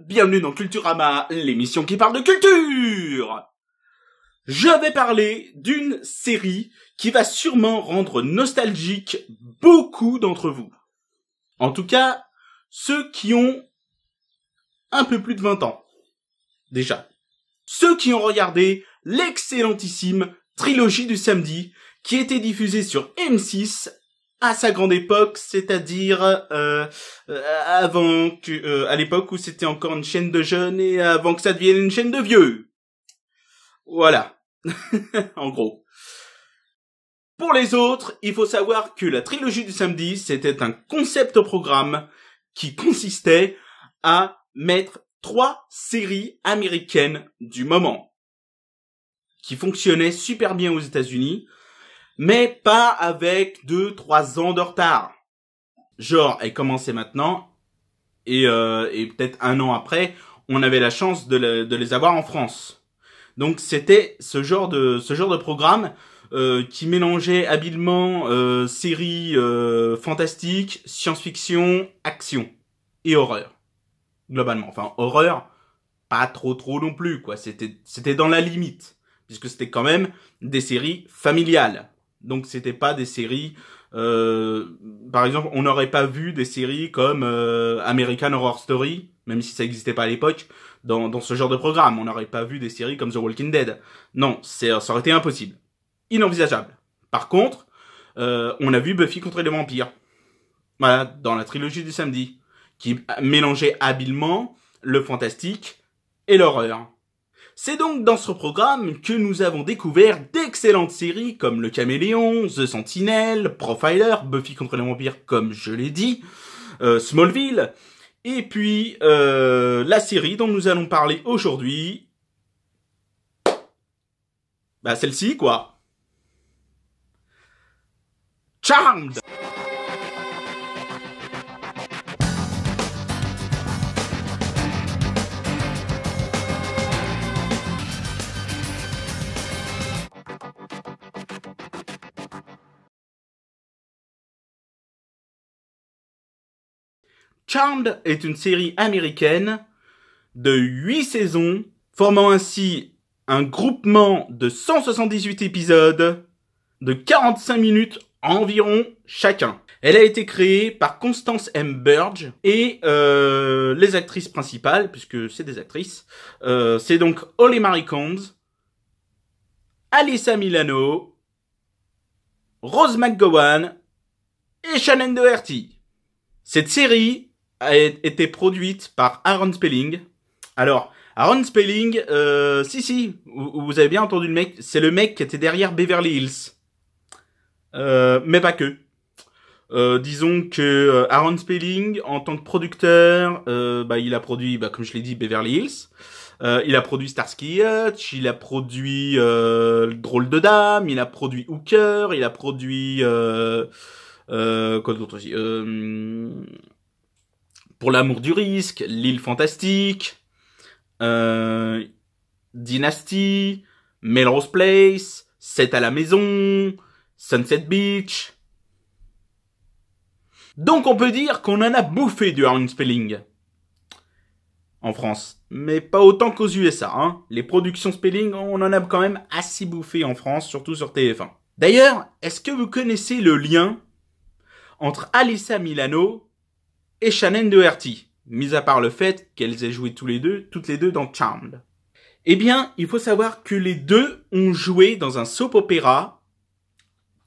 bienvenue dans Culturama, l'émission qui parle de culture Je vais parler d'une série qui va sûrement rendre nostalgique beaucoup d'entre vous. En tout cas, ceux qui ont un peu plus de 20 ans. Déjà. Ceux qui ont regardé l'excellentissime Trilogie du samedi qui était diffusée sur M6 à sa grande époque, c'est-à-dire euh, euh, avant que, euh, à l'époque où c'était encore une chaîne de jeunes et avant que ça devienne une chaîne de vieux. Voilà, en gros. Pour les autres, il faut savoir que la trilogie du samedi, c'était un concept au programme qui consistait à mettre trois séries américaines du moment, qui fonctionnaient super bien aux États-Unis, mais pas avec deux, trois ans de retard. Genre, elle commençait maintenant, et, euh, peut-être un an après, on avait la chance de, les avoir en France. Donc c'était ce genre de ce genre de programme euh, qui mélangeait habilement euh, séries fantastiques, science-fiction, action et horreur globalement. Enfin horreur, pas trop trop non plus quoi. C'était c'était dans la limite puisque c'était quand même des séries familiales. Donc c'était pas des séries. Euh, par exemple, on n'aurait pas vu des séries comme euh, American Horror Story, même si ça n'existait pas à l'époque, dans, dans, ce genre de programme. On n'aurait pas vu des séries comme The Walking Dead. Non, ça aurait été impossible. Inenvisageable. Par contre, euh, on a vu Buffy contre les vampires. Voilà, dans la trilogie du samedi. Qui mélangeait habilement le fantastique et l'horreur. C'est donc dans ce programme que nous avons découvert d'excellentes séries comme Le Caméléon, The Sentinel, Profiler, Buffy contre les vampires comme je l'ai dit, euh, Smallville, et puis euh, la série dont nous allons parler aujourd'hui, bah celle-ci quoi. Charmed Charmed est une série américaine de 8 saisons, formant ainsi un groupement de 178 épisodes de 45 minutes environ chacun. Elle a été créée par Constance M. Burge et euh, les actrices principales, puisque c'est des actrices, euh, c'est donc Holly Marie Combs, Alyssa Milano, Rose McGowan et Shannon Doherty. Cette série a été produite par Aaron Spelling. Alors, Aaron Spelling, euh, si, si, vous, avez bien entendu le mec, c'est le mec qui était derrière Beverly Hills. Euh, mais pas que. Euh, disons que Aaron Spelling, en tant que producteur, bah, il a produit, bah, comme je l'ai dit, Beverly Hills. il a produit Starsky Hutch, il a produit Drôle de Dame, il a produit Hooker, il a produit... Euh, quoi d'autre aussi pour l'amour du risque, L'île fantastique, euh, Dynasty, Melrose Place, C'est à la maison, Sunset Beach. Donc on peut dire qu'on en a bouffé du hard Spelling en France. Mais pas autant qu'aux USA. Hein. Les productions Spelling, on en a quand même assez bouffé en France, surtout sur TF1. D'ailleurs, est-ce que vous connaissez le lien entre Alessa Milano et Shannon Doherty, mis à part le fait qu'elles aient joué tous les deux, toutes les deux dans Charmed. Eh bien, il faut savoir que les deux ont joué dans un soap opéra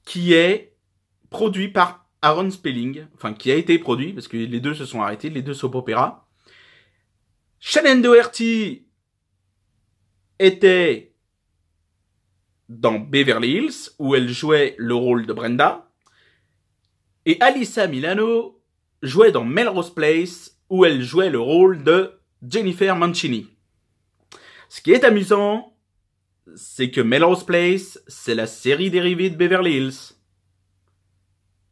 qui est produit par Aaron Spelling, enfin qui a été produit parce que les deux se sont arrêtés, les deux soap opéra Shannon Doherty était dans Beverly Hills où elle jouait le rôle de Brenda et Alyssa Milano jouait dans Melrose Place, où elle jouait le rôle de Jennifer Mancini. Ce qui est amusant, c'est que Melrose Place, c'est la série dérivée de Beverly Hills.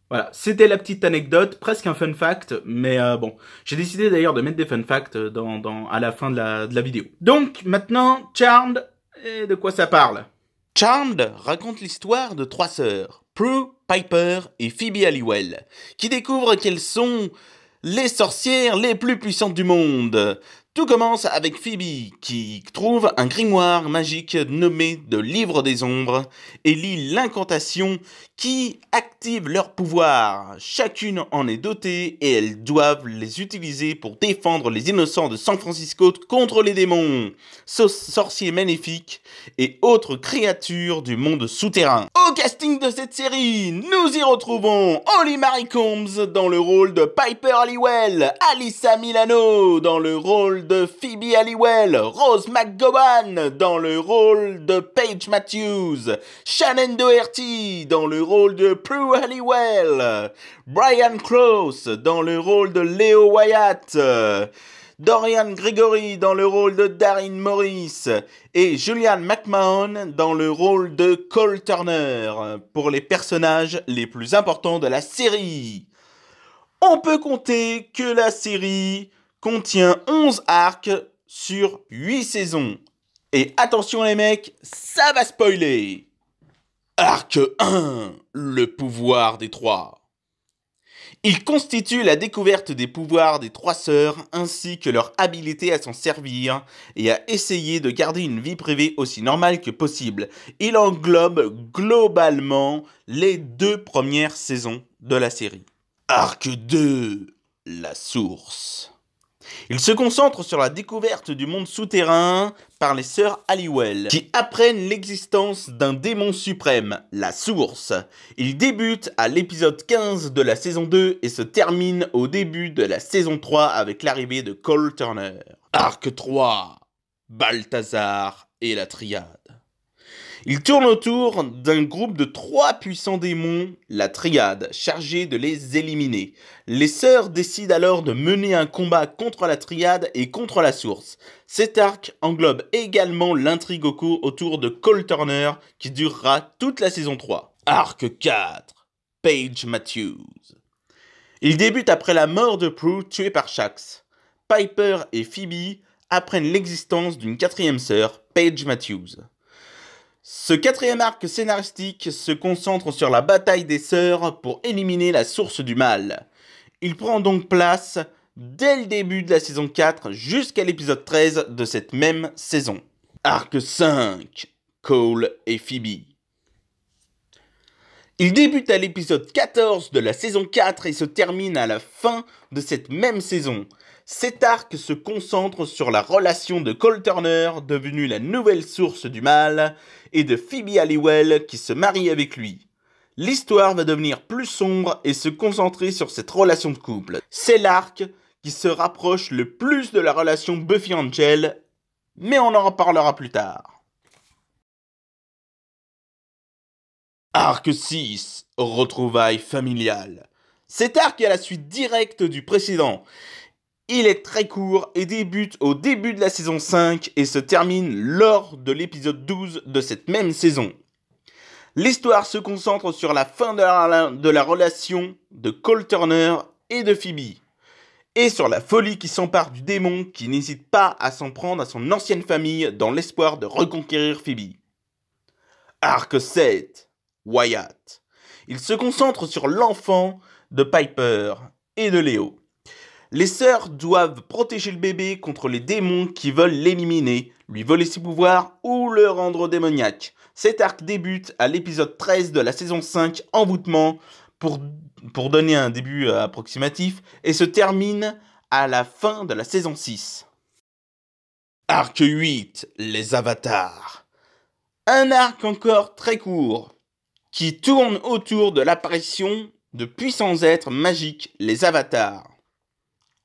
Voilà, c'était la petite anecdote, presque un fun fact, mais euh, bon, j'ai décidé d'ailleurs de mettre des fun facts à la fin de la, vidéo. Donc maintenant, Charmed, et de quoi ça parle Charmed raconte l'histoire de trois sœurs, Prue Piper et Phoebe Halliwell, qui découvrent qu'elles sont les sorcières les plus puissantes du monde. Tout commence avec Phoebe, qui trouve un grimoire magique nommé le Livre des Ombres et lit l'incantation qui active leur pouvoir. Chacune en est dotée et elles doivent les utiliser pour défendre les innocents de San Francisco contre les démons, sorciers magnifiques et autres créatures du monde souterrain. Au casting de cette série, nous y retrouvons Holly Marie Combs dans le rôle de Piper Halliwell, Alyssa Milano dans le rôle de Phoebe Halliwell, Rose McGowan dans le rôle de Paige Matthews, Shannon Doherty dans le rôle de Prue Halliwell, Brian Close dans le rôle de Leo Wyatt, Dorian Gregory dans le rôle de Darren Morris et Julian McMahon dans le rôle de Cole Turner pour les personnages les plus importants de la série. On peut compter que la série contient 11 arcs sur 8 saisons. Et attention les mecs, ça va spoiler Arc 1, le pouvoir des trois. Il constitue la découverte des pouvoirs des trois sœurs ainsi que leur habilité à s'en servir et à essayer de garder une vie privée aussi normale que possible. Il englobe globalement les deux premières saisons de la série. Arc 2, la source. Il se concentre sur la découverte du monde souterrain par les sœurs Halliwell, qui apprennent l'existence d'un démon suprême, la source. Il débute à l'épisode 15 de la saison 2 et se termine au début de la saison 3 avec l'arrivée de Cole Turner. Arc 3, Balthazar et la triade. Il tourne autour d'un groupe de trois puissants démons, la Triade, chargée de les éliminer. Les sœurs décident alors de mener un combat contre la Triade et contre la Source. Cet arc englobe également l'intrigue autour de Cole Turner qui durera toute la saison 3. Arc 4 Paige Matthews Il débute après la mort de Prue tuée par Shax. Piper et Phoebe apprennent l'existence d'une quatrième sœur, Paige Matthews. Ce quatrième arc scénaristique se concentre sur la bataille des sœurs pour éliminer la source du mal. Il prend donc place dès le début de la saison 4 jusqu'à l'épisode 13 de cette même saison. Arc 5. Cole et Phoebe. Il débute à l'épisode 14 de la saison 4 et se termine à la fin de cette même saison. Cet arc se concentre sur la relation de Cole Turner, devenue la nouvelle source du mal, et de Phoebe Halliwell qui se marie avec lui. L'histoire va devenir plus sombre et se concentrer sur cette relation de couple. C'est l'arc qui se rapproche le plus de la relation Buffy Angel, mais on en reparlera plus tard. Arc 6, retrouvailles familiales. Cet arc est à la suite directe du précédent. Il est très court et débute au début de la saison 5 et se termine lors de l'épisode 12 de cette même saison. L'histoire se concentre sur la fin de la, de la, relation de Cole Turner et de Phoebe, et sur la folie qui s'empare du démon qui n'hésite pas à s'en prendre à son ancienne famille dans l'espoir de reconquérir Phoebe. Arc 7 Wyatt. Il se concentre sur l'enfant de Piper et de Léo. Les sœurs doivent protéger le bébé contre les démons qui veulent l'éliminer, lui voler ses pouvoirs ou le rendre démoniaque. Cet arc débute à l'épisode 13 de la saison 5, Envoûtement, pour, pour donner un début approximatif, et se termine à la fin de la saison 6. Arc 8, les avatars. Un arc encore très court, qui tourne autour de l'apparition de puissants êtres magiques, les avatars.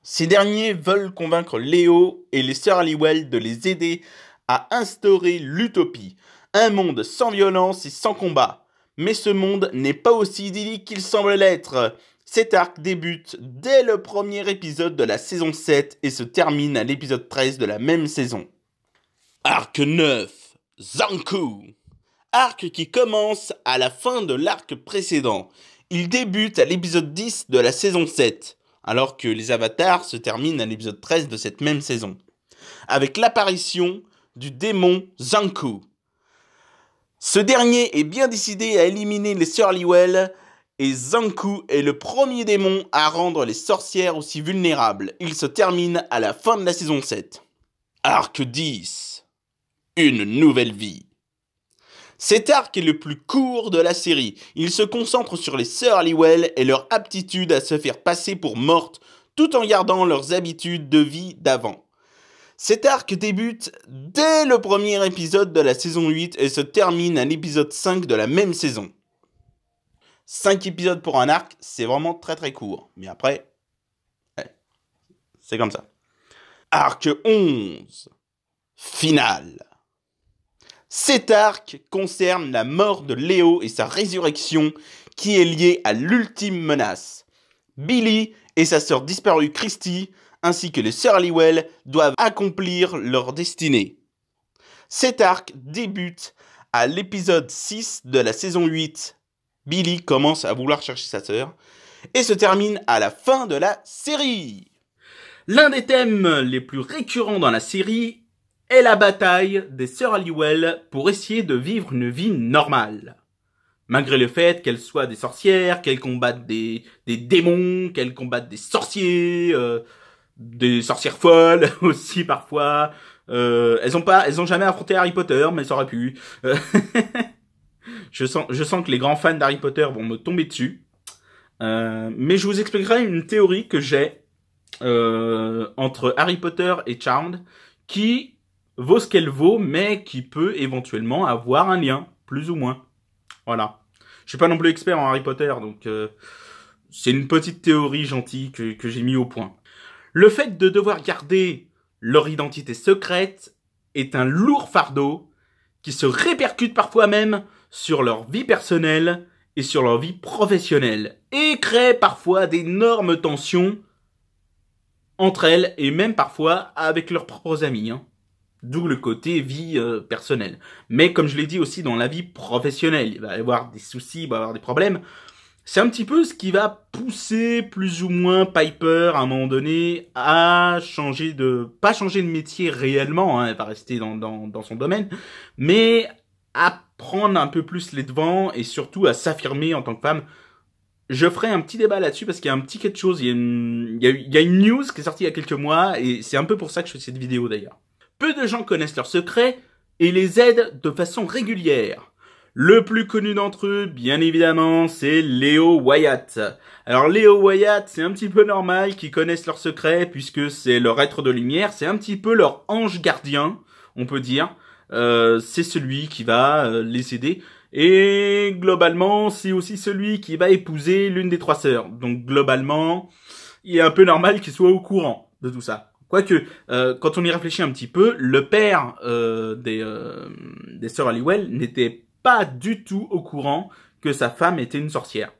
Ces derniers veulent convaincre Léo et les sœurs Halliwell de les aider à instaurer l'utopie, un monde sans violence et sans combat. Mais ce monde n'est pas aussi idyllique qu'il semble l'être. Cet arc débute dès le premier épisode de la saison 7 et se termine à l'épisode 13 de la même saison. Arc 9 Zanku arc qui commence à la fin de l'arc précédent. Il débute à l'épisode 10 de la saison 7, alors que les avatars se terminent à l'épisode 13 de cette même saison, avec l'apparition du démon Zanku. Ce dernier est bien décidé à éliminer les sœurs et Zanku est le premier démon à rendre les sorcières aussi vulnérables. Il se termine à la fin de la saison 7. Arc 10. Une nouvelle vie. Cet arc est le plus court de la série. Il se concentre sur les sœurs Liwell et leur aptitude à se faire passer pour mortes tout en gardant leurs habitudes de vie d'avant. Cet arc débute dès le premier épisode de la saison 8 et se termine à l'épisode 5 de la même saison. 5 épisodes pour un arc, c'est vraiment très très court. Mais après, c'est comme ça. Arc 11. Final. Cet arc concerne la mort de Léo et sa résurrection qui est liée à l'ultime menace. Billy et sa sœur disparue Christy ainsi que les sœurs Lewell doivent accomplir leur destinée. Cet arc débute à l'épisode 6 de la saison 8. Billy commence à vouloir chercher sa sœur et se termine à la fin de la série. L'un des thèmes les plus récurrents dans la série et la bataille des sœurs Halliwell pour essayer de vivre une vie normale. Malgré le fait qu'elles soient des sorcières, qu'elles combattent des, démons, qu'elles combattent des sorciers, euh, des sorcières folles aussi parfois. Euh, elles ont pas, elles ont jamais affronté Harry Potter, mais ça aurait pu. Euh, je sens, je sens que les grands fans d'Harry Potter vont me tomber dessus. mais je vous expliquerai une théorie que j'ai entre Harry Potter et Charmed, qui vaut ce qu'elle vaut, mais qui peut éventuellement avoir un lien, plus ou moins. Voilà. Je suis pas non plus expert en Harry Potter, donc euh, c'est une petite théorie gentille que, que j'ai mis au point. Le fait de devoir garder leur identité secrète est un lourd fardeau qui se répercute parfois même sur leur vie personnelle et sur leur vie professionnelle et crée parfois d'énormes tensions entre elles et même parfois avec leurs propres amis. Hein. D'où le côté vie euh, personnelle. Mais comme je l'ai dit aussi dans la vie professionnelle, il va y avoir des soucis, il va y avoir des problèmes. C'est un petit peu ce qui va pousser plus ou moins Piper à un moment donné à changer de... Pas changer de métier réellement, hein, elle va rester dans, dans, dans son domaine, mais à prendre un peu plus les devants et surtout à s'affirmer en tant que femme. Je ferai un petit débat là-dessus parce qu'il y a un petit quelque chose, il y, une, il y a une news qui est sortie il y a quelques mois et c'est un peu pour ça que je fais cette vidéo d'ailleurs. Peu de gens connaissent leurs secrets et les aident de façon régulière. Le plus connu d'entre eux, bien évidemment, c'est Léo Wyatt. Alors Léo Wyatt, c'est un petit peu normal qu'ils connaissent leurs secrets puisque c'est leur être de lumière, c'est un petit peu leur ange gardien, on peut dire. Euh, c'est celui qui va euh, les aider. Et globalement, c'est aussi celui qui va épouser l'une des trois sœurs. Donc globalement, il est un peu normal qu'il soit au courant de tout ça. Quoique, euh, quand on y réfléchit un petit peu, le père euh, des, euh, des sœurs Halliwell n'était pas du tout au courant que sa femme était une sorcière.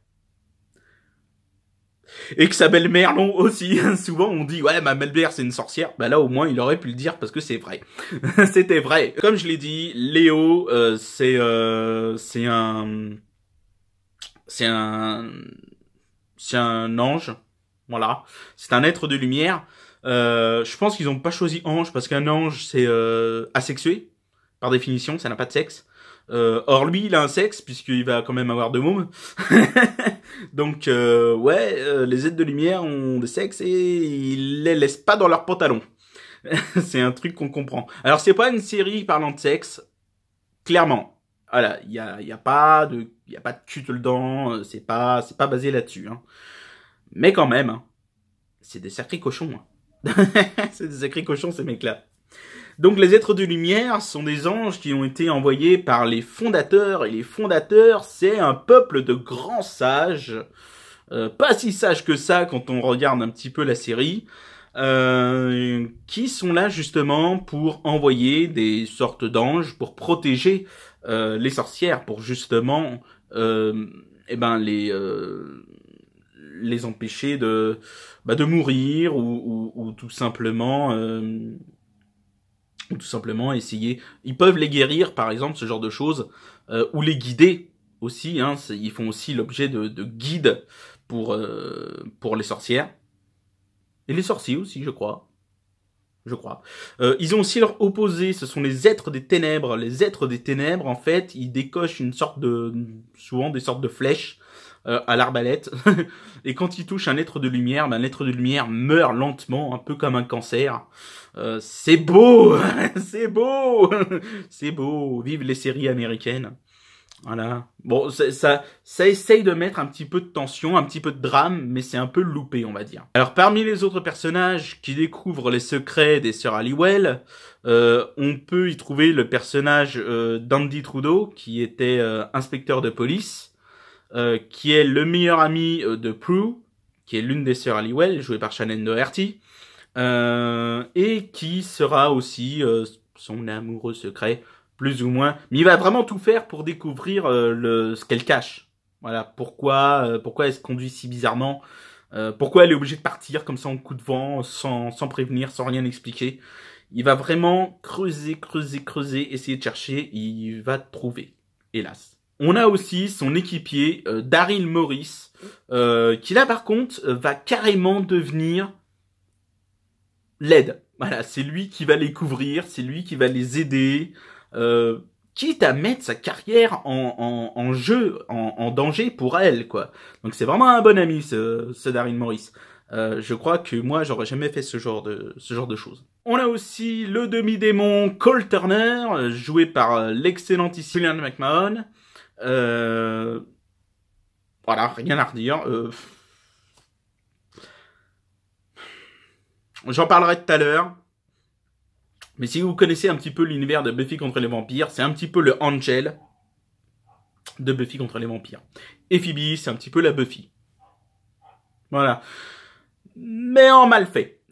Et que sa belle-mère non, aussi. Hein, souvent, on dit, ouais, ma belle-mère, c'est une sorcière. Bah là, au moins, il aurait pu le dire parce que c'est vrai. C'était vrai. Comme je l'ai dit, Léo, c'est, c'est un, c'est un, c'est un ange. Voilà. C'est un être de lumière. Euh, je pense qu'ils n'ont pas choisi ange parce qu'un ange c'est euh, asexué par définition, ça n'a pas de sexe. Euh, or lui, il a un sexe puisqu'il va quand même avoir deux mômes. Donc euh, ouais, euh, les aides de lumière ont des sexes et ils les laissent pas dans leurs pantalons. c'est un truc qu'on comprend. Alors c'est pas une série parlant de sexe, clairement. Voilà, il y a, y a pas de y a pas de cul dent, c'est pas c'est pas basé là-dessus. Hein. Mais quand même, hein, c'est des sacrés cochons. Hein. c'est des sacrés cochons ces mecs-là. Donc les êtres de lumière sont des anges qui ont été envoyés par les fondateurs, et les fondateurs, c'est un peuple de grands sages, euh, pas si sages que ça quand on regarde un petit peu la série, euh, qui sont là justement pour envoyer des sortes d'anges, pour protéger euh, les sorcières, pour justement eh ben, les les empêcher de, bah, de mourir ou, tout simplement euh, tout simplement essayer. Ils peuvent les guérir, par exemple, ce genre de choses, euh, ou les guider aussi. Hein. ils font aussi l'objet de, guides pour, euh, pour les sorcières. Et les sorciers aussi, je crois. Je crois. ils ont aussi leur opposé, ce sont les êtres des ténèbres. Les êtres des ténèbres, en fait, ils décochent une sorte de... souvent des sortes de flèches euh, à l'arbalète. et quand il touche un être de lumière, ben, être de lumière meurt lentement, un peu comme un cancer. Euh, c'est beau C'est beau C'est beau Vive les séries américaines. Voilà. Bon, ça, ça essaye de mettre un petit peu de tension, un petit peu de drame, mais c'est un peu loupé, on va dire. Alors, parmi les autres personnages qui découvrent les secrets des sœurs Halliwell, euh, on peut y trouver le personnage d'Andy Trudeau, qui était inspecteur de police, euh, qui est le meilleur ami euh, de Prue, qui est l'une des sœurs Halliwell, jouée par Shannon Doherty, euh, et qui sera aussi euh, son amoureux secret, plus ou moins. Mais il va vraiment tout faire pour découvrir le, ce qu'elle cache. Voilà, pourquoi, pourquoi elle se conduit si bizarrement, pourquoi elle est obligée de partir comme ça en coup de vent, sans, sans prévenir, sans rien expliquer. Il va vraiment creuser, creuser, creuser, essayer de chercher, il va trouver, hélas. On a aussi son équipier, euh, Daryl Morris, euh, qui là par contre euh, va carrément devenir l'aide. Voilà, c'est lui qui va les couvrir, c'est lui qui va les aider, quitte à mettre sa carrière en, jeu, en, danger pour elle, quoi. Donc c'est vraiment un bon ami, ce, Daryl Morris. je crois que moi, j'aurais jamais fait ce genre de ce genre de choses. On a aussi le demi-démon Cole Turner, joué par l'excellent Julian McMahon, euh, voilà, rien à redire. Euh, j'en parlerai tout à l'heure. Mais si vous connaissez un petit peu l'univers de Buffy contre les vampires, c'est un petit peu le Angel de Buffy contre les vampires. Et Phoebe, c'est un petit peu la Buffy. Voilà. Mais en mal fait.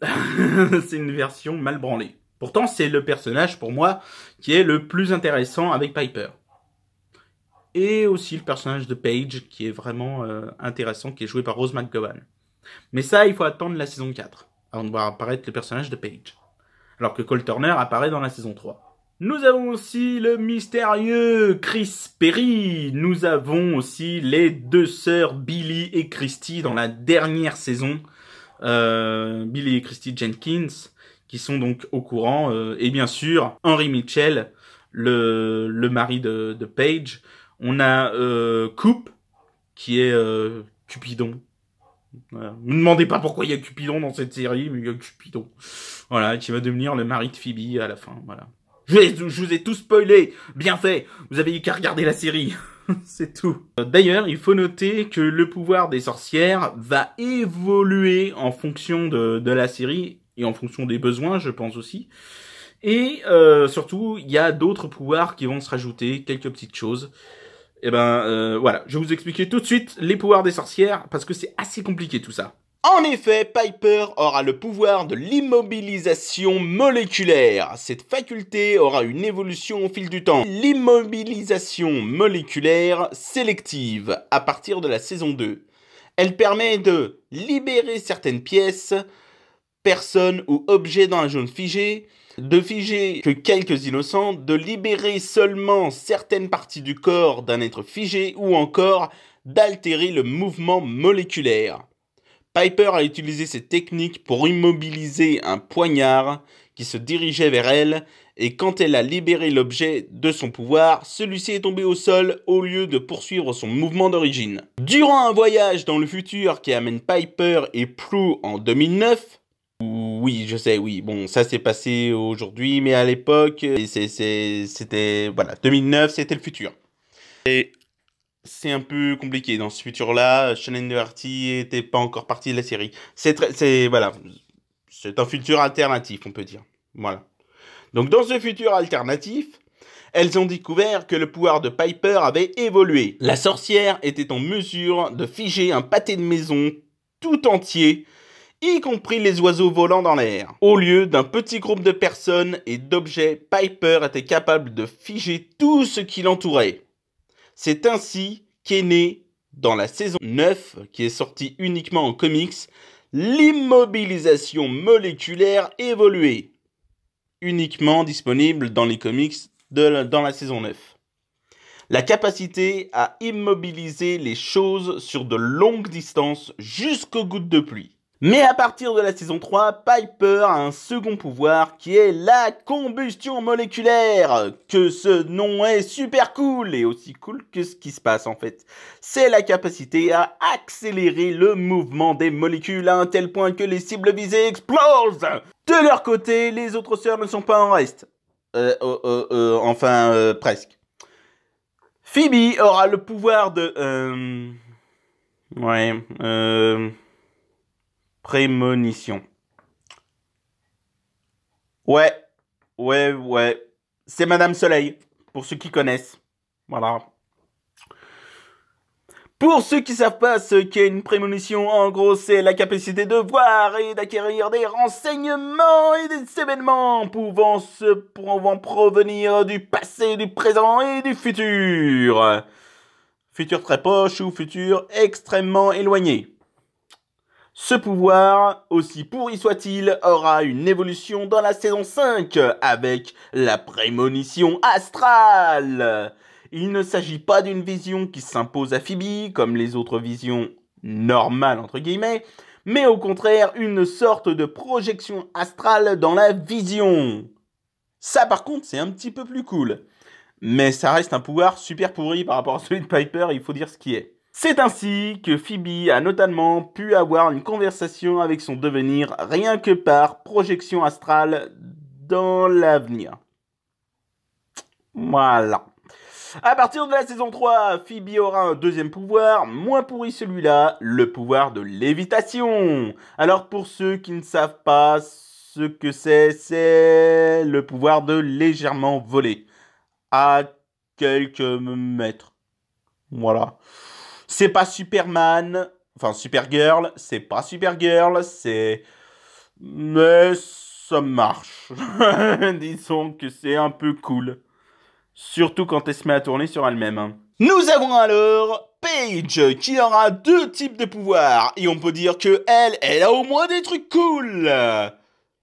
c'est une version mal branlée. Pourtant, c'est le personnage pour moi qui est le plus intéressant avec Piper et aussi le personnage de Paige qui est vraiment euh, intéressant, qui est joué par Rose McGowan. Mais ça, il faut attendre la saison 4 avant de voir apparaître le personnage de Paige. Alors que Cole Turner apparaît dans la saison 3. Nous avons aussi le mystérieux Chris Perry. Nous avons aussi les deux sœurs Billy et Christy dans la dernière saison. Euh, Billy et Christy Jenkins, qui sont donc au courant. Euh, et bien sûr, Henry Mitchell, le, le mari de, de Paige, on a euh, Coupe, qui est euh, Cupidon. Voilà. Ne me demandez pas pourquoi il y a Cupidon dans cette série, mais il y a Cupidon. Voilà, qui va devenir le mari de Phoebe à la fin. Voilà. Je, vous ai tout spoilé. Bien fait. Vous avez eu qu'à regarder la série. C'est tout. Euh, d'ailleurs, il faut noter que le pouvoir des sorcières va évoluer en fonction de, la série et en fonction des besoins, je pense aussi. Et surtout, il y a d'autres pouvoirs qui vont se rajouter, quelques petites choses. Et eh ben euh, voilà, je vais vous expliquer tout de suite les pouvoirs des sorcières parce que c'est assez compliqué tout ça. En effet, Piper aura le pouvoir de l'immobilisation moléculaire. Cette faculté aura une évolution au fil du temps. L'immobilisation moléculaire sélective à partir de la saison 2. Elle permet de libérer certaines pièces, personnes ou objets dans la zone figée, de figer que quelques innocents, de libérer seulement certaines parties du corps d'un être figé ou encore d'altérer le mouvement moléculaire. Piper a utilisé cette technique pour immobiliser un poignard qui se dirigeait vers elle et quand elle a libéré l'objet de son pouvoir, celui-ci est tombé au sol au lieu de poursuivre son mouvement d'origine. Durant un voyage dans le futur qui amène Piper et Prue en 2009, oui, je sais, oui. Bon, ça s'est passé aujourd'hui, mais à l'époque, euh, c'était... Voilà, 2009, c'était le futur. Et c'est un peu compliqué dans ce futur-là. Shannon Doherty n'était pas encore partie de la série. C'est voilà, c'est un futur alternatif, on peut dire. Voilà. Donc dans ce futur alternatif, elles ont découvert que le pouvoir de Piper avait évolué. La sorcière était en mesure de figer un pâté de maison tout entier y compris les oiseaux volants dans l'air. Au lieu d'un petit groupe de personnes et d'objets, Piper était capable de figer tout ce qui l'entourait. C'est ainsi qu'est née, dans la saison 9, qui est sortie uniquement en comics, l'immobilisation moléculaire évoluée, uniquement disponible dans les comics de dans la saison 9. La capacité à immobiliser les choses sur de longues distances jusqu'aux gouttes de pluie. Mais à partir de la saison 3, Piper a un second pouvoir qui est la combustion moléculaire. Que ce nom est super cool et aussi cool que ce qui se passe en fait. C'est la capacité à accélérer le mouvement des molécules à un tel point que les cibles visées explosent. De leur côté, les autres sœurs ne sont pas en reste. Euh, oh, oh, oh, euh, euh, enfin, presque. Phoebe aura le pouvoir de... Euh, ouais, euh prémonition. Ouais, ouais, ouais. C'est Madame Soleil, pour ceux qui connaissent. Voilà. Pour ceux qui savent pas ce qu'est une prémonition, en gros, c'est la capacité de voir et d'acquérir des renseignements et des événements pouvant se pouvant provenir du passé, du présent et du futur. Futur très proche ou futur extrêmement éloigné. Ce pouvoir, aussi pourri soit-il, aura une évolution dans la saison 5 avec la prémonition astrale. Il ne s'agit pas d'une vision qui s'impose à Phoebe comme les autres visions normales entre guillemets, mais au contraire une sorte de projection astrale dans la vision. Ça par contre c'est un petit peu plus cool. Mais ça reste un pouvoir super pourri par rapport à celui de Piper, il faut dire ce qui est. C'est ainsi que Phoebe a notamment pu avoir une conversation avec son devenir rien que par projection astrale dans l'avenir. Voilà. À partir de la saison 3, Phoebe aura un deuxième pouvoir, moins pourri celui-là, le pouvoir de lévitation. Alors pour ceux qui ne savent pas ce que c'est, c'est le pouvoir de légèrement voler à quelques mètres. Voilà. C'est pas Superman, enfin Supergirl, c'est pas Supergirl, c'est... Mais ça marche. Disons que c'est un peu cool. Surtout quand elle se met à tourner sur elle-même. Hein. Nous avons alors Paige qui aura deux types de pouvoirs et on peut dire que elle, elle a au moins des trucs cool.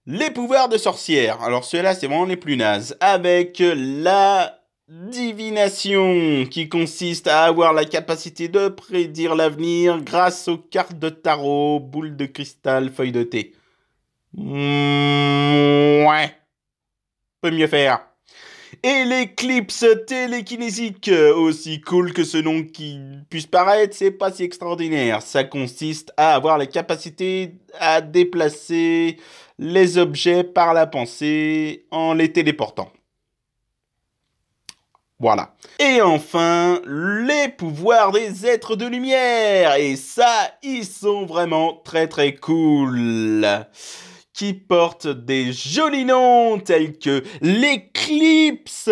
Les pouvoirs de sorcière. Alors ceux-là, c'est vraiment les plus nazes. Avec la Divination, qui consiste à avoir la capacité de prédire l'avenir grâce aux cartes de tarot, boules de cristal, feuilles de thé. ouais. Peut mieux faire. Et l'éclipse télékinésique, aussi cool que ce nom qui puisse paraître, c'est pas si extraordinaire. Ça consiste à avoir la capacité à déplacer les objets par la pensée en les téléportant. Voilà. Et enfin, les pouvoirs des êtres de lumière. Et ça, ils sont vraiment très très cool. Qui portent des jolis noms tels que l'éclipse.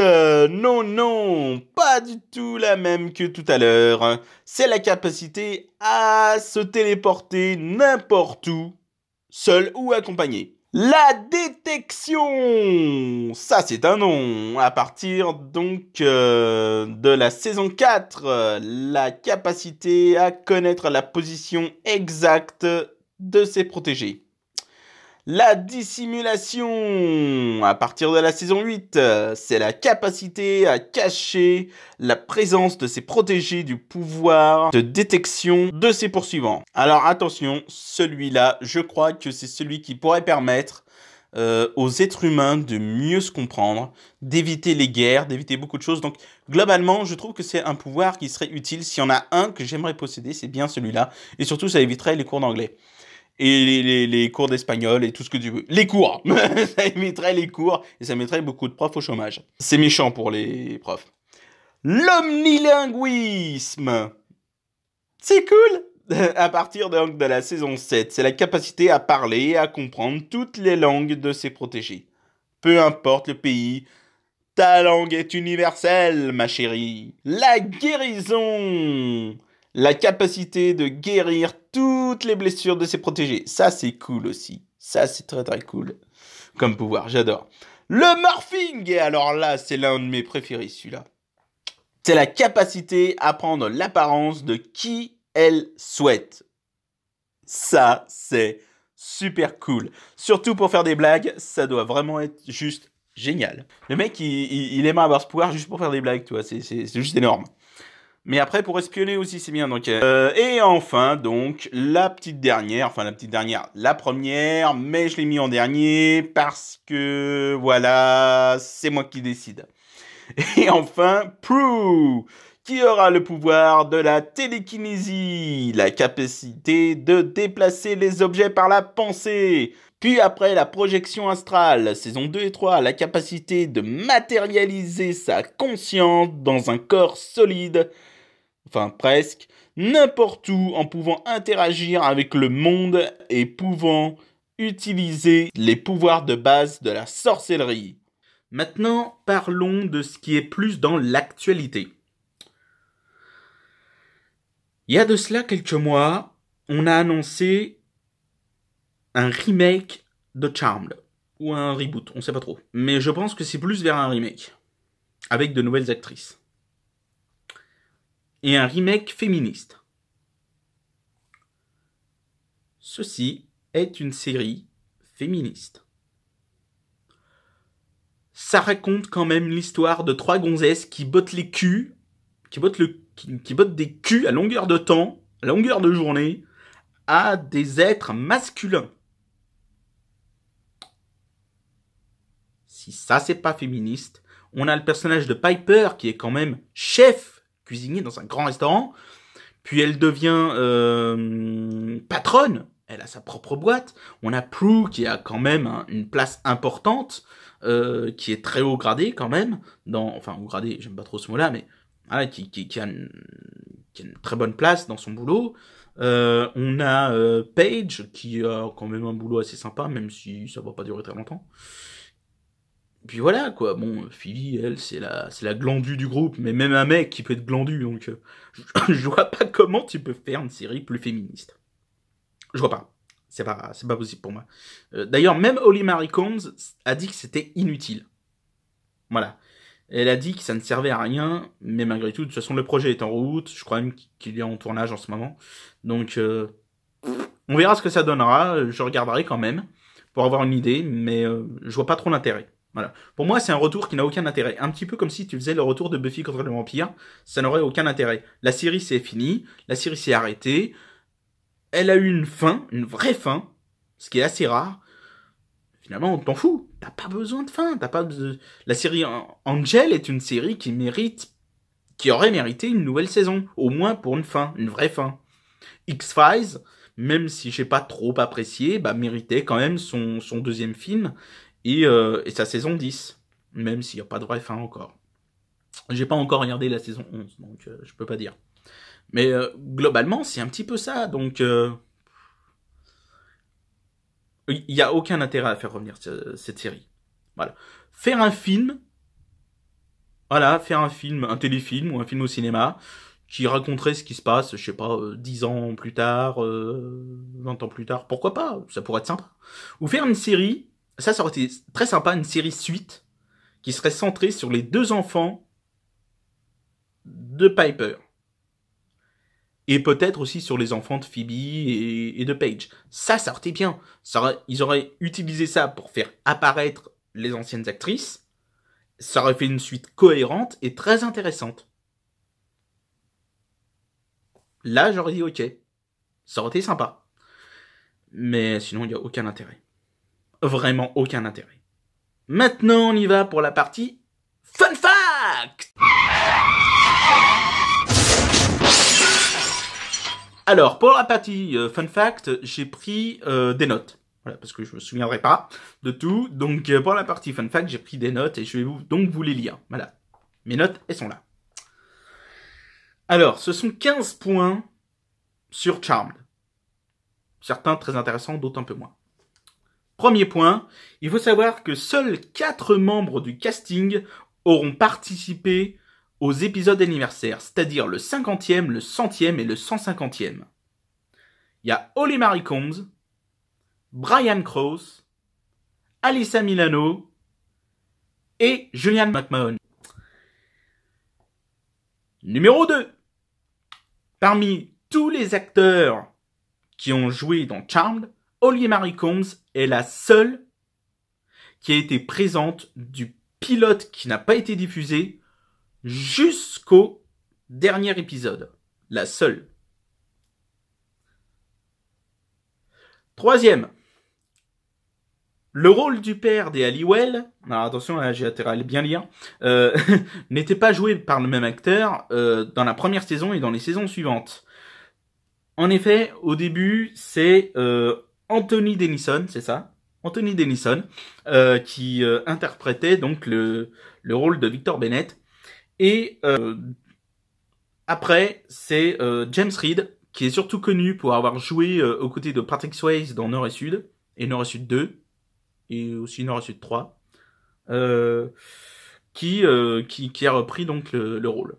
Non, non, pas du tout la même que tout à l'heure. C'est la capacité à se téléporter n'importe où, seul ou accompagné. La détection Ça c'est un nom À partir donc euh, de la saison 4, euh, la capacité à connaître la position exacte de ses protégés. La dissimulation, à partir de la saison 8, c'est la capacité à cacher la présence de ses protégés du pouvoir de détection de ses poursuivants. Alors attention, celui-là, je crois que c'est celui qui pourrait permettre euh, aux êtres humains de mieux se comprendre, d'éviter les guerres, d'éviter beaucoup de choses. Donc globalement, je trouve que c'est un pouvoir qui serait utile. S'il y en a un que j'aimerais posséder, c'est bien celui-là. Et surtout, ça éviterait les cours d'anglais et les, cours d'espagnol et tout ce que tu veux. Les cours Ça émettrait les cours et ça mettrait beaucoup de profs au chômage. C'est méchant pour les profs. L'omnilinguisme C'est cool à partir de la saison 7, c'est la capacité à parler et à comprendre toutes les langues de ses protégés. Peu importe le pays, ta langue est universelle, ma chérie. La guérison la capacité de guérir toutes les blessures de ses protégés. Ça, c'est cool aussi. Ça, c'est très très cool comme pouvoir. J'adore. Le morphing Et alors là, c'est l'un de mes préférés, celui-là. C'est la capacité à prendre l'apparence de qui elle souhaite. Ça, c'est super cool. Surtout pour faire des blagues, ça doit vraiment être juste génial. Le mec, il, il, aimerait avoir ce pouvoir juste pour faire des blagues, tu vois. C'est juste énorme. Mais après, pour espionner aussi, c'est bien. Donc, euh, et enfin, donc, la petite dernière, enfin la petite dernière, la première, mais je l'ai mis en dernier parce que, voilà, c'est moi qui décide. Et enfin, Prue, qui aura le pouvoir de la télékinésie, la capacité de déplacer les objets par la pensée. Puis après la projection astrale, saison 2 et 3, la capacité de matérialiser sa conscience dans un corps solide enfin presque, n'importe où en pouvant interagir avec le monde et pouvant utiliser les pouvoirs de base de la sorcellerie. Maintenant, parlons de ce qui est plus dans l'actualité. Il y a de cela quelques mois, on a annoncé un remake de Charmed. Ou un reboot, on sait pas trop. Mais je pense que c'est plus vers un remake. Avec de nouvelles actrices et un remake féministe. Ceci est une série féministe. Ça raconte quand même l'histoire de trois gonzesses qui bottent les culs, qui bottent, le, qui, des culs à longueur de temps, à longueur de journée, à des êtres masculins. Si ça c'est pas féministe, on a le personnage de Piper qui est quand même chef cuisinier dans un grand restaurant. Puis elle devient euh, patronne. Elle a sa propre boîte. On a Prue qui a quand même une place importante, euh, qui est très haut gradé quand même. Dans, enfin, haut gradé, j'aime pas trop ce mot-là, mais voilà, qui, a une, très bonne place dans son boulot. Euh, on a Paige qui a quand même un boulot assez sympa, même si ça va pas durer très longtemps puis voilà, quoi. Bon, mm. Philly, elle, c'est la, c'est la glandue du groupe, mais même un mec qui peut être glandu, donc euh, je, vois pas comment tu peux faire une série plus féministe. Je vois pas. C'est pas, c'est pas possible pour moi. Euh, d'ailleurs, même Holly Marie Combs a dit que c'était inutile. Voilà. Elle a dit que ça ne servait à rien, mais malgré tout, de toute façon, le projet est en route. Je crois même qu'il est en tournage en ce moment. Donc, euh, on verra ce que ça donnera. Je regarderai quand même pour avoir une idée, mais je vois pas trop l'intérêt. Pour moi, c'est un retour qui n'a aucun intérêt. Un petit peu comme si tu faisais le retour de Buffy contre le vampire, ça n'aurait aucun intérêt. La série c'est finie, la série s'est arrêtée, elle a eu une fin, une vraie fin, ce qui est assez rare. Finalement, on t'en fout. T'as pas besoin de fin. T'as pas de... La série Angel est une série qui mérite, qui aurait mérité une nouvelle saison, au moins pour une fin, une vraie fin. X Files, même si j'ai pas trop apprécié, bah méritait quand même son deuxième film euh, et, sa saison 10, même s'il n'y a pas de vrai fin encore. J'ai pas encore regardé la saison 11, donc je euh, je peux pas dire. Mais euh, globalement, c'est un petit peu ça, donc il n'y a aucun intérêt à faire revenir cette série. Voilà. Faire un film, voilà, faire un film, un téléfilm ou un film au cinéma qui raconterait ce qui se passe, je sais pas, 10 ans plus tard, 20 ans plus tard, pourquoi pas, ça pourrait être sympa. Ou faire une série ça, ça aurait été très sympa, une série suite qui serait centrée sur les deux enfants de Piper. Et peut-être aussi sur les enfants de Phoebe et, de Paige. Ça, ça aurait été bien. Ça ils auraient utilisé ça pour faire apparaître les anciennes actrices. Ça aurait fait une suite cohérente et très intéressante. Là, j'aurais dit ok. Ça aurait été sympa. Mais sinon, il n'y a aucun intérêt vraiment aucun intérêt. Maintenant, on y va pour la partie Fun Fact Alors, pour la partie euh, Fun Fact, j'ai pris euh, des notes. Voilà, parce que je me souviendrai pas de tout. Donc, euh, pour la partie Fun Fact, j'ai pris des notes et je vais donc vous les lire. Voilà. Mes notes, elles sont là. Alors, ce sont 15 points sur Charmed. Certains très intéressants, d'autres un peu moins. Premier point, il faut savoir que seuls 4 membres du casting auront participé aux épisodes anniversaires, c'est-à-dire le 50e, le 100e et le 150e. Il y a Holly Marie Combs, Brian Cross, Alyssa Milano et Julian McMahon. Numéro 2. Parmi tous les acteurs qui ont joué dans Charmed, Holly Marie Combs est la seule qui a été présente du pilote qui n'a pas été diffusé jusqu'au dernier épisode. La seule. Troisième, le rôle du père des Halliwell, attention, là j'ai intérêt bien lire, euh, n'était pas joué par le même acteur euh, dans la première saison et dans les saisons suivantes. En effet, au début, c'est euh, Anthony Denison, c'est ça Anthony Denison, euh, qui euh, interprétait donc le, le, rôle de Victor Bennett. Et euh, après, c'est James Reed, qui est surtout connu pour avoir joué aux côtés de Patrick Swayze dans Nord et Sud, et Nord et Sud 2, et aussi Nord et Sud 3, qui, qui, a repris donc le, le rôle.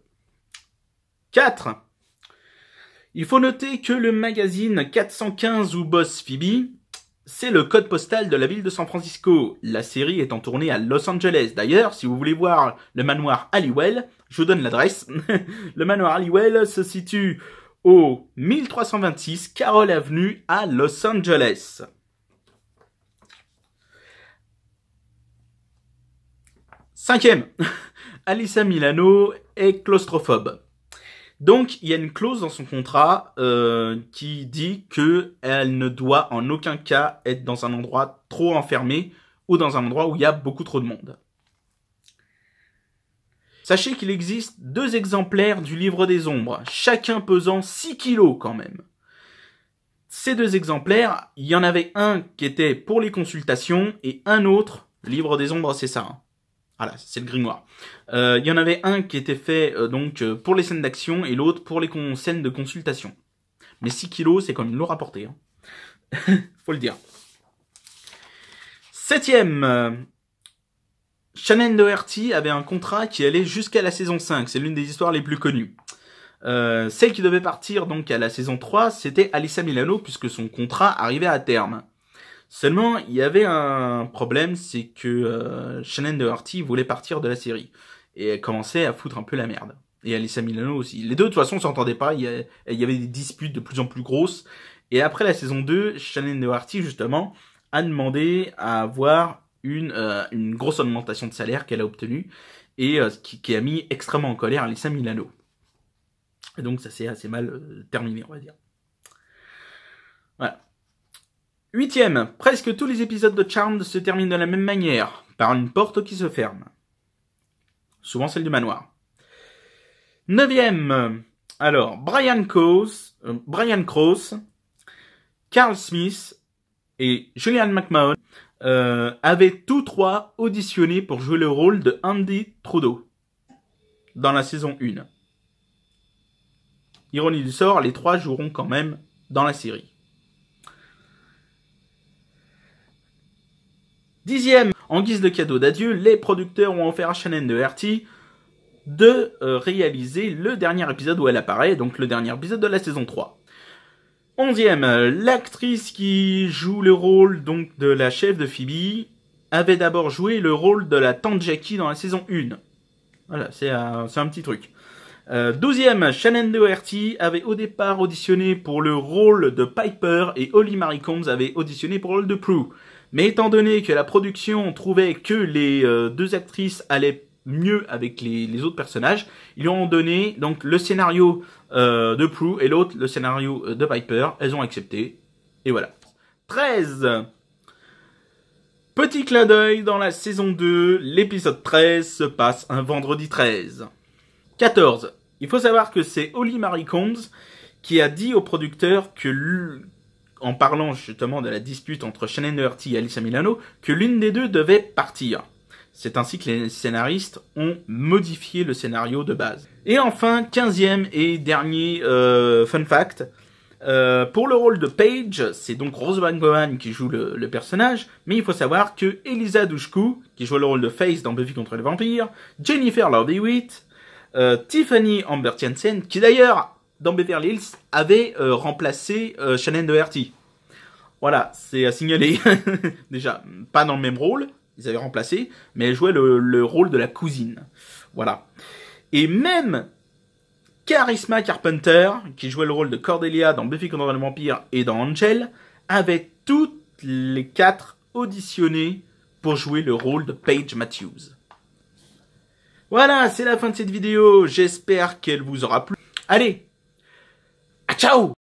4. Il faut noter que le magazine 415 ou Boss Phoebe, c'est le code postal de la ville de San Francisco. La série est en tournée à Los Angeles. D'ailleurs, si vous voulez voir le manoir Halliwell, je vous donne l'adresse. le manoir Halliwell se situe au 1326 Carroll Avenue à Los Angeles. Cinquième, Alyssa Milano est claustrophobe. Donc, il y a une clause dans son contrat euh, qui dit que elle ne doit en aucun cas être dans un endroit trop enfermé ou dans un endroit où il y a beaucoup trop de monde. Sachez qu'il existe deux exemplaires du livre des ombres, chacun pesant 6 kilos quand même. Ces deux exemplaires, il y en avait un qui était pour les consultations et un autre, livre des ombres c'est ça, hein. Voilà, c'est le grimoire. Euh, il y en avait un qui était fait euh, donc euh, pour les scènes d'action et l'autre pour les scènes de consultation. Mais 6 kilos, c'est quand même lourd à porter. Hein. Faut le dire. Septième. Shannon Doherty avait un contrat qui allait jusqu'à la saison 5. C'est l'une des histoires les plus connues. celle qui devait partir donc à la saison 3, c'était Alissa Milano puisque son contrat arrivait à terme. Seulement, il y avait un problème, c'est que euh, Shannon de Doherty voulait partir de la série. Et elle commençait à foutre un peu la merde. Et Alissa Milano aussi. Les deux, de toute façon, s'entendaient pas. Il y, avait, des disputes de plus en plus grosses. Et après la saison 2, Shannon Doherty, justement, a demandé à avoir une, euh, une grosse augmentation de salaire qu'elle a obtenue. Et euh, ce qui, qui, a mis extrêmement en colère Alissa Milano. Et donc, ça s'est assez mal terminé, on va dire. Voilà. Huitième, presque tous les épisodes de Charmed se terminent de la même manière, par une porte qui se ferme. Souvent celle du manoir. Neuvième, alors, Brian Cross, euh, Brian Cross, Carl Smith et Julian McMahon euh, avaient tous trois auditionné pour jouer le rôle de Andy Trudeau dans la saison 1. Ironie du sort, les trois joueront quand même dans la série. Dixième, en guise de cadeau d'adieu, les producteurs ont offert à Shannon Doherty de euh, réaliser le dernier épisode où elle apparaît, donc le dernier épisode de la saison 3. Onzième, euh, l'actrice qui joue le rôle donc de la chef de Phoebe avait d'abord joué le rôle de la tante Jackie dans la saison 1. Voilà, c'est un, petit truc. Euh, douzième, Shannon Doherty avait au départ auditionné pour le rôle de Piper et Holly Marie Combs avait auditionné pour le rôle de Prue. Mais étant donné que la production trouvait que les euh, deux actrices allaient mieux avec les, autres personnages, ils lui ont donné donc le scénario euh, de Prue et l'autre le scénario euh, de Piper. Elles ont accepté. Et voilà. 13 Petit clin d'œil dans la saison 2, l'épisode 13 se passe un vendredi 13. 14. Il faut savoir que c'est Holly Marie Combs qui a dit au producteur que, en parlant justement de la dispute entre Shannon Doherty et Alyssa Milano, que l'une des deux devait partir. C'est ainsi que les scénaristes ont modifié le scénario de base. Et enfin, quinzième et dernier euh, fun fact, euh, pour le rôle de Paige, c'est donc Rose Van Gohan qui joue le, personnage, mais il faut savoir que Elisa Dushku, qui joue le rôle de Faith dans Buffy contre les vampires, Jennifer Love Hewitt, euh, Tiffany Amber Jensen, qui d'ailleurs dans Beverly Hills avait euh, remplacé euh, Shannon Doherty. Voilà, c'est à signaler. Déjà, pas dans le même rôle, ils avaient remplacé, mais elle jouait le, rôle de la cousine. Voilà. Et même Charisma Carpenter, qui jouait le rôle de Cordelia dans Buffy contre le vampire et dans Angel, avait toutes les quatre auditionnées pour jouer le rôle de Paige Matthews. Voilà, c'est la fin de cette vidéo. J'espère qu'elle vous aura plu. Allez, Achau!